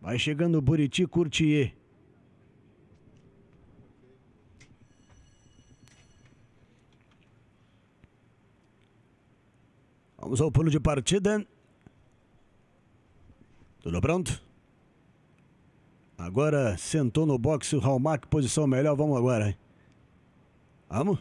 Vai chegando o Buriti Curtier. Vamos ao pulo de partida. Tudo pronto? Agora sentou no boxe o Mac, posição melhor. Vamos agora. Vamos?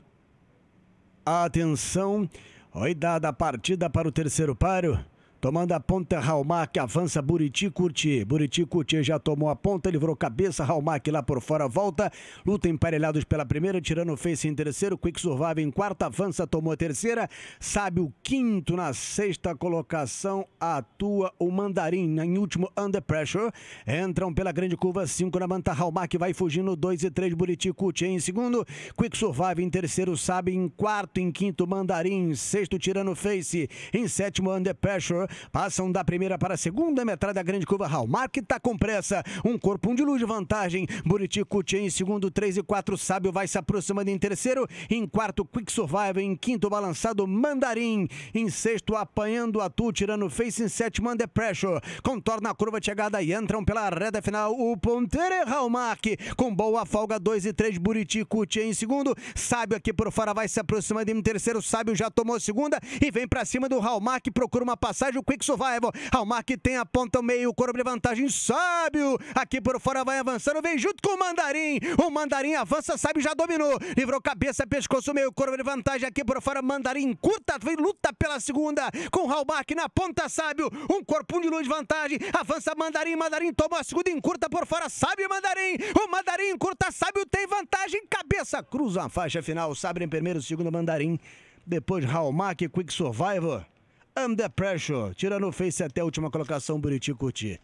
Atenção. Oi, dada a partida para o terceiro páreo. Tomando a ponta, Mac avança Buriti Curti. Buriti Curti já tomou a ponta, livrou cabeça, Mac lá por fora volta. Luta emparelhados pela primeira, tirando o Face em terceiro, Quick Survive em quarta, avança, tomou a terceira. Sabe o quinto na sexta colocação, atua o Mandarim em último Under Pressure. Entram pela grande curva cinco na manta, Mac vai fugindo dois e três Buriti Curti em segundo, Quick Survive em terceiro, Sabe em quarto, em quinto Mandarim, sexto tirando o Face, em sétimo Under Pressure. Passam da primeira para a segunda metade da grande curva. Hallmark está com pressa. Um corpo, um de luz de vantagem. Buriti Coutinho em segundo, 3 e 4. Sábio vai se aproximando em terceiro. Em quarto, Quick Survival. Em quinto, balançado Mandarim. Em sexto, apanhando a tirando face. Em sétimo, Under Pressure. Contorna a curva de chegada e entram pela reta final. O ponteiro é Hallmark. Com boa folga, 2 e 3. Buriti Coutinho em segundo. Sábio aqui por fora vai se aproximando em terceiro. Sábio já tomou segunda e vem para cima do Hallmark. Procura uma passagem vantagem o Quick Survival. Almac tem a ponta o meio, o Corobli vantagem, sábio. Aqui por fora vai avançando, vem junto com o Mandarim. O Mandarim avança, sábio já dominou. Livrou cabeça, pescoço meio, Corobli vantagem aqui por fora. Mandarim curta, vem luta pela segunda com o Halbach na ponta, sábio. Um corpo um de luz vantagem, avança Mandarim, Mandarim toma a segunda, encurta por fora, sábio Mandarim. O Mandarim encurta, sábio tem vantagem, cabeça cruza a faixa final, sábio em primeiro, segundo Mandarim. Depois Halmach, Quick survivor Under Pressure, tirando o Face até a última colocação, Buriti curtir.